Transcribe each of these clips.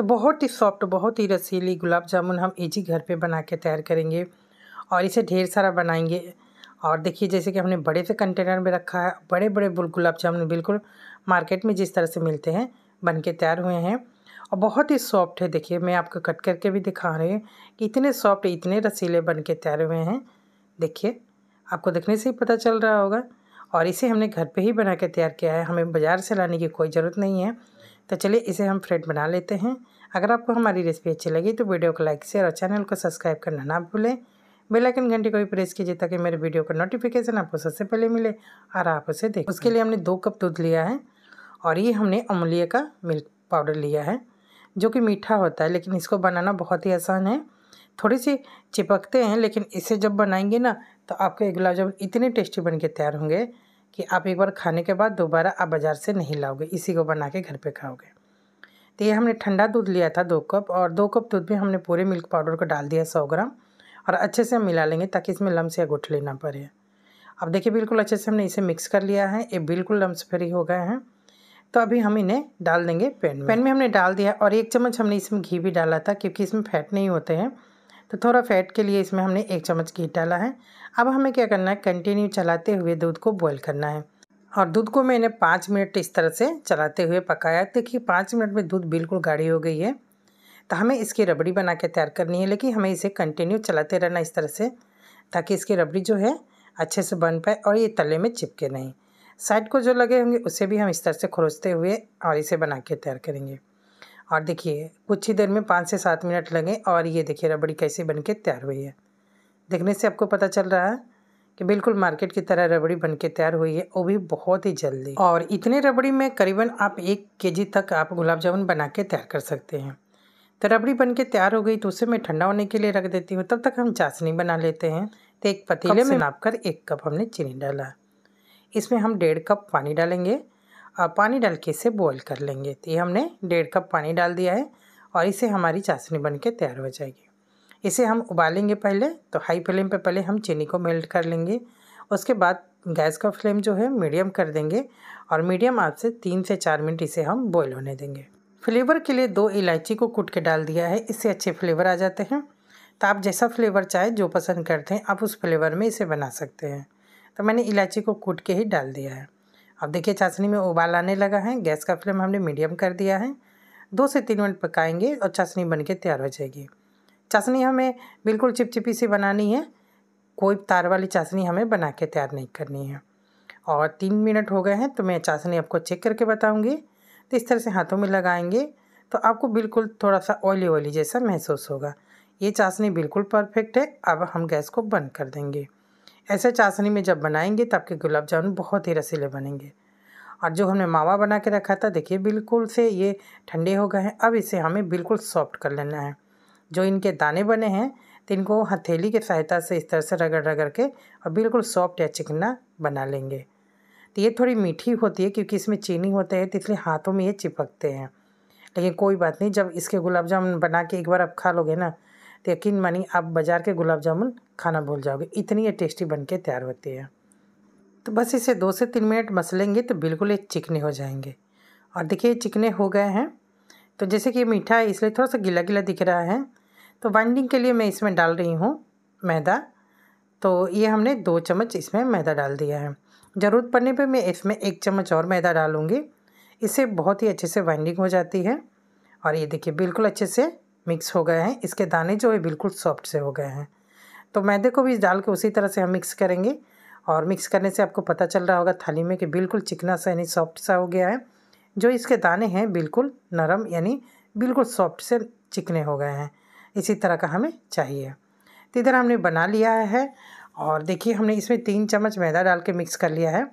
तो बहुत ही सॉफ्ट बहुत ही रसीली गुलाब जामुन हम इजी घर पे बना के तैयार करेंगे और इसे ढेर सारा बनाएंगे और देखिए जैसे कि हमने बड़े से कंटेनर में रखा है बड़े बड़े गुलाब जामुन बिल्कुल मार्केट में जिस तरह से मिलते हैं बन के तैयार हुए हैं और बहुत ही सॉफ्ट है देखिए मैं आपको कट करके भी दिखा रही हूँ कि इतने सॉफ्ट इतने रसीले बन के तैयार हुए हैं देखिए आपको देखने से ही पता चल रहा होगा और इसे हमने घर पे ही बना के तैयार किया है हमें बाज़ार से लाने की कोई ज़रूरत नहीं है तो चलिए इसे हम फ्रेड बना लेते हैं अगर आपको हमारी रेसिपी अच्छी लगी तो वीडियो को लाइक शेयर और चैनल को सब्सक्राइब करना ना भूलें बेलाइकन घंटे को भी प्रेस कीजिए ताकि मेरे वीडियो का नोटिफिकेशन आपको सबसे पहले मिले और आप उसे देखें उसके लिए हमने दो कप दूध लिया है और ये हमने अमूल्य का मिल्क पाउडर लिया है जो कि मीठा होता है लेकिन इसको बनाना बहुत ही आसान है थोड़ी सी चिपकते हैं लेकिन इसे जब बनाएंगे ना तो आपके गुलाब जामुन इतने टेस्टी बन के तैयार होंगे कि आप एक बार खाने के बाद दोबारा आप बाज़ार से नहीं लाओगे इसी को बना के घर पे खाओगे तो ये हमने ठंडा दूध लिया था दो कप और दो कप दूध में हमने पूरे मिल्क पाउडर को डाल दिया सौ ग्राम और अच्छे से हम मिला लेंगे ताकि इसमें लम्स या गुठली ना पड़े अब देखिए बिल्कुल अच्छे से हमने इसे मिक्स कर लिया है ये बिल्कुल लम्स फ्री हो गए हैं तो अभी हम इन्हें डाल देंगे पैन में पैन में हमने डाल दिया और एक चम्मच हमने इसमें घी भी डाला था क्योंकि इसमें फैट नहीं होते हैं तो थोड़ा फैट के लिए इसमें हमने एक चम्मच घी डाला है अब हमें क्या करना है कंटिन्यू चलाते हुए दूध को बॉयल करना है और दूध को मैंने पाँच मिनट इस तरह से चलाते हुए पकाया देखिए पाँच मिनट में दूध बिल्कुल गाढ़ी हो गई है तो हमें इसकी रबड़ी बना के तैयार करनी है लेकिन हमें इसे कंटिन्यू चलाते रहना इस तरह से ताकि इसकी रबड़ी जो है अच्छे से बन पाए और ये तले में चिपके नहीं साइड को जो लगे होंगे उसे भी हम इस तरह से खरोचते हुए और इसे बना के तैयार करेंगे और देखिए कुछ ही देर में पाँच से सात मिनट लगे और ये देखिए रबड़ी कैसे बन के तैयार हुई है देखने से आपको पता चल रहा है कि बिल्कुल मार्केट की तरह रबड़ी बन के तैयार हुई है वो भी बहुत ही जल्दी और इतने रबड़ी में करीबन आप एक केजी तक आप गुलाब जामुन बना के तैयार कर सकते हैं तो रबड़ी बन के तैयार हो गई तो उसे मैं ठंडा होने के लिए रख देती हूँ तब तक हम चाशनी बना लेते हैं तो एक पतीले में नाप कर एक कप हमने चीनी डाला इसमें हम डेढ़ कप पानी डालेंगे पानी डाल के इसे बॉईल कर लेंगे तो ये हमने डेढ़ कप पानी डाल दिया है और इसे हमारी चाशनी बन के तैयार हो जाएगी इसे हम उबालेंगे पहले तो हाई फ्लेम पे पहले हम चीनी को मेल्ट कर लेंगे उसके बाद गैस का फ्लेम जो है मीडियम कर देंगे और मीडियम आँच से तीन से चार मिनट इसे हम बॉयल होने देंगे फ्लेवर के लिए दो इलायची को कूट के डाल दिया है इससे अच्छे फ्लेवर आ जाते हैं तो आप जैसा फ्लेवर चाहे जो पसंद करते हैं आप उस फ्लेवर में इसे बना सकते हैं तो मैंने इलायची को कूट के ही डाल दिया है अब देखिए चाशनी में उबाल आने लगा है गैस का फ्लेम हमने मीडियम कर दिया है दो से तीन मिनट पकाएंगे और चाशनी बन के तैयार हो जाएगी चाशनी हमें बिल्कुल चिपचिपी सी बनानी है कोई तार वाली चाशनी हमें बना के तैयार नहीं करनी है और तीन मिनट हो गए हैं तो मैं चाशनी आपको चेक करके बताऊँगी तो इस तरह से हाथों में लगाएंगे तो आपको बिल्कुल थोड़ा सा ऑयली ऑयली जैसा महसूस होगा ये चाशनी बिल्कुल परफेक्ट है अब हम गैस को बंद कर देंगे ऐसे चाशनी में जब बनाएंगे तो आपके गुलाब जामुन बहुत ही रसीले बनेंगे और जो हमने मावा बना के रखा था देखिए बिल्कुल से ये ठंडे हो गए हैं अब इसे हमें बिल्कुल सॉफ्ट कर लेना है जो इनके दाने बने हैं तो इनको हथेली की सहायता से इस तरह से रगड़ रगड़ के और बिल्कुल सॉफ्ट या चिकना बना लेंगे तो ये थोड़ी मीठी होती है क्योंकि इसमें चीनी होते हैं तो इसलिए हाथों में ये चिपकते हैं लेकिन कोई बात नहीं जब इसके गुलाब जामुन बना के एक बार आप खा लोगे ना तो यकीन मानिए आप बाज़ार के गुलाब जामुन खाना भूल जाओगे इतनी ये टेस्टी बन के तैयार होती है तो बस इसे दो से तीन मिनट मसलेंगे तो बिल्कुल ये चिकने हो जाएंगे और देखिए चिकने हो गए हैं तो जैसे कि मीठा है इसलिए थोड़ा सा गीला गीला दिख रहा है तो बाइंडिंग के लिए मैं इसमें डाल रही हूँ मैदा तो ये हमने दो चम्मच इसमें मैदा डाल दिया है ज़रूरत पड़ने पे मैं इसमें एक चम्मच और मैदा डालूँगी इससे बहुत ही अच्छे से बाइंडिंग हो जाती है और ये देखिए बिल्कुल अच्छे से मिक्स हो गए हैं इसके दाने जो है बिल्कुल सॉफ्ट से हो गए हैं तो मैदे को भी डाल के उसी तरह से हम मिक्स करेंगे और मिक्स करने से आपको पता चल रहा होगा थाली में कि बिल्कुल चिकना सा यानी सॉफ्ट सा हो गया है जो इसके दाने हैं बिल्कुल नरम यानी बिल्कुल सॉफ्ट से चिकने हो गए हैं इसी तरह का हमें चाहिए तो इधर हमने बना लिया है और देखिए हमने इसमें तीन चम्मच मैदा डाल के मिक्स कर लिया है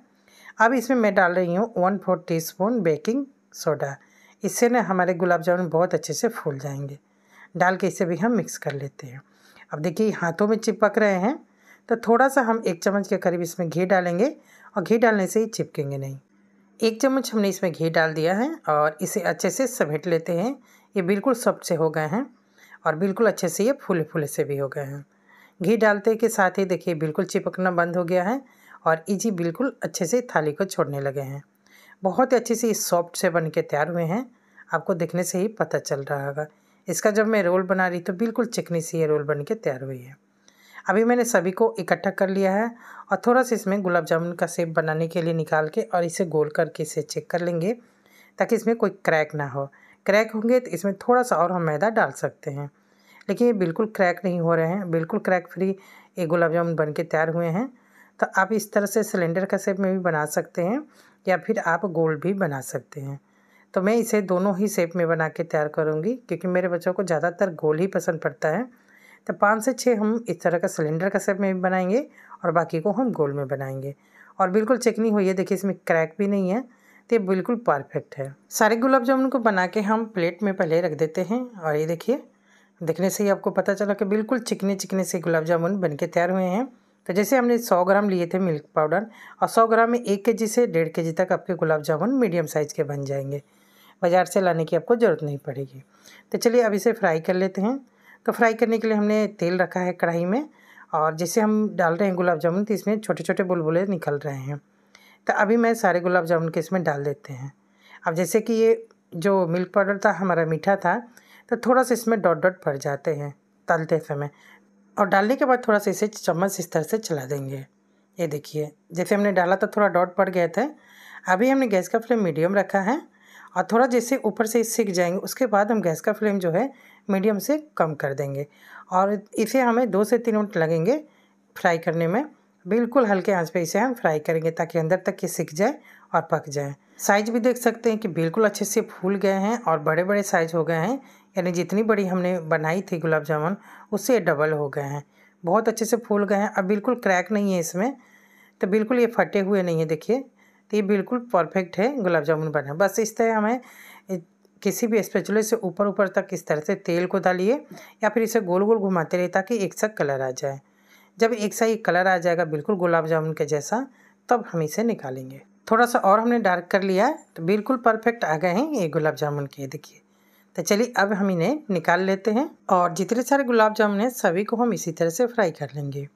अब इसमें मैं डाल रही हूँ one four teaspoon baking soda इससे ना हमारे गुलाब जामुन बहुत अच्छे से फूल जाएंगे डाल के इसे भी हम मिक्स कर लेते हैं अब देखिए हाथों में चिपक रहे हैं तो थोड़ा सा हम एक चम्मच के करीब इसमें घी डालेंगे और घी डालने से ही चिपकेंगे नहीं एक चम्मच हमने इसमें घी डाल दिया है और इसे अच्छे से समेट लेते हैं ये बिल्कुल सॉफ्ट से हो गए हैं और बिल्कुल अच्छे से ये फूले फूले से भी हो गए हैं घी डालते के साथ ही देखिए बिल्कुल चिपकना बंद हो गया है और इजी बिल्कुल अच्छे से थाली को छोड़ने लगे हैं बहुत ही अच्छे से ये सॉफ्ट से बन के तैयार हुए हैं आपको देखने से ही पता चल रहा होगा इसका जब मैं रोल बना रही तो बिल्कुल चिकनी सी ये रोल बन के तैयार हुई है अभी मैंने सभी को इकट्ठा कर लिया है और थोड़ा सा इसमें गुलाब जामुन का सेप बनाने के लिए निकाल के और इसे गोल करके इसे चेक कर लेंगे ताकि इसमें कोई क्रैक ना हो क्रैक होंगे तो इसमें थोड़ा सा और हम मैदा डाल सकते हैं लेकिन ये बिल्कुल क्रैक नहीं हो रहे हैं बिल्कुल क्रैक फ्री ये गुलाब जामुन बन के तैयार हुए हैं तो आप इस तरह से सिलेंडर का सेप में भी बना सकते हैं या फिर आप गोल भी बना सकते हैं तो मैं इसे दोनों ही शेप में बना के तैयार करूँगी क्योंकि मेरे बच्चों को ज़्यादातर गोल ही पसंद पड़ता है तो पाँच से छः हम इस तरह का सिलेंडर का शेप में भी बनाएंगे और बाकी को हम गोल में बनाएंगे और बिल्कुल चिकनी हुई है देखिए इसमें क्रैक भी नहीं है तो ये बिल्कुल परफेक्ट है सारे गुलाब जामुन को बना के हम प्लेट में पहले रख देते हैं और ये देखिए देखने से ही आपको पता चला कि बिल्कुल चिकने चिकने से गुलाब जामुन बन के तैयार हुए हैं तो जैसे हमने 100 ग्राम लिए थे मिल्क पाउडर और 100 ग्राम में एक के जी से डेढ़ के जी तक आपके गुलाब जामुन मीडियम साइज़ के बन जाएंगे बाज़ार से लाने की आपको ज़रूरत नहीं पड़ेगी तो चलिए अब इसे फ्राई कर लेते हैं तो फ्राई करने के लिए हमने तेल रखा है कढ़ाई में और जैसे हम डाल रहे हैं गुलाब जामुन तो इसमें छोटे छोटे बुलबुले निकल रहे हैं तो अभी मैं सारे गुलाब जामुन के इसमें डाल देते हैं अब जैसे कि ये जो मिल्क पाउडर था हमारा मीठा था तो थोड़ा सा इसमें डॉट डॉट पड़ जाते हैं तलते समय और डालने के बाद थोड़ा सा इसे चम्मच इस तरह से चला देंगे ये देखिए जैसे हमने डाला तो थोड़ा डॉट पड़ गया था अभी हमने गैस का फ्लेम मीडियम रखा है और थोड़ा जैसे ऊपर से सीख जाएंगे उसके बाद हम गैस का फ्लेम जो है मीडियम से कम कर देंगे और इसे हमें दो से तीन मिनट लगेंगे फ्राई करने में बिल्कुल हल्के आंच पे इसे हम फ्राई करेंगे ताकि अंदर तक ये सीख जाए और पक जाए साइज भी देख सकते हैं कि बिल्कुल अच्छे से फूल गए हैं और बड़े बड़े साइज हो गए हैं यानी जितनी बड़ी हमने बनाई थी गुलाब जामुन उससे डबल हो गए हैं बहुत अच्छे से फूल गए हैं अब बिल्कुल क्रैक नहीं है इसमें तो बिल्कुल ये फटे हुए नहीं है देखिए तो ये बिल्कुल परफेक्ट है गुलाब जामुन बना बस इस तरह हमें किसी भी स्पेचुले से ऊपर ऊपर तक इस तरह से तेल को डालिए या फिर इसे गोल गोल घुमाते रहिए ताकि एक सा कलर आ जाए जब एक सा ये कलर आ जाएगा बिल्कुल गुलाब जामुन के जैसा तब हम इसे निकालेंगे थोड़ा सा और हमने डार्क कर लिया तो बिल्कुल परफेक्ट आ गए हैं ये गुलाब जामुन के देखिए तो चलिए अब हम इन्हें निकाल लेते हैं और जितने सारे गुलाब जामुन हैं सभी को हम इसी तरह से फ्राई कर लेंगे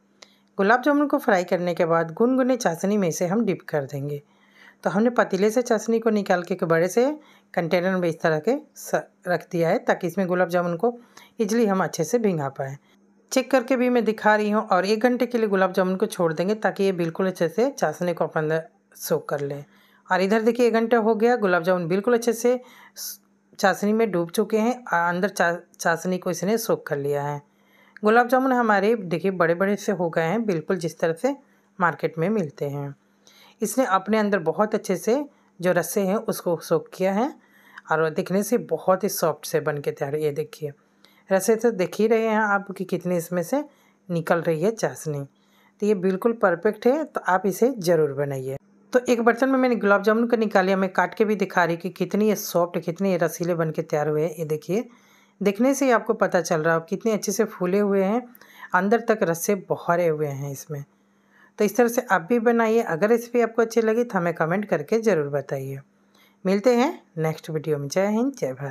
गुलाब जामुन को फ्राई करने के बाद गुनगुने चाशनी में इसे हम डिप कर देंगे तो हमने पतीले से चाशनी को निकाल के बड़े से कंटेनर में इस तरह के रख दिया है ताकि इसमें गुलाब जामुन को इजली हम अच्छे से भिंगा पाएँ चेक करके भी मैं दिखा रही हूँ और एक घंटे के लिए गुलाब जामुन को छोड़ देंगे ताकि ये बिल्कुल अच्छे से चाशनी को अपन सोख कर लें और इधर देखिए एक घंटा हो गया गुलाब जामुन बिल्कुल अच्छे से चाशनी में डूब चुके हैं अंदर चा चाशनी को इसने सोख कर लिया है गुलाब जामुन हमारे देखिए बड़े बड़े से हो गए हैं बिल्कुल जिस तरह से मार्केट में मिलते हैं इसने अपने अंदर बहुत अच्छे से जो रस्से हैं उसको सोख किया है और दिखने से बहुत ही सॉफ्ट से बन के तैयार ये देखिए रस्से तो देख ही रहे हैं आप कि कितनी इसमें से निकल रही है चाशनी तो ये बिल्कुल परफेक्ट है तो आप इसे ज़रूर बनाइए तो एक बर्तन में मैंने गुलाब जामुन का निकाली मैं काट के भी दिखा रही कि कितनी ये सॉफ्ट कितने ये रसीले बन के तैयार हुए हैं ये देखिए देखने से ही आपको पता चल रहा हो कितने अच्छे से फूले हुए हैं अंदर तक रस्से बहरे हुए हैं इसमें तो इस तरह से आप भी बनाइए अगर रेसिपी आपको अच्छी लगी तो हमें कमेंट करके ज़रूर बताइए मिलते हैं नेक्स्ट वीडियो में जय हिंद जय भारत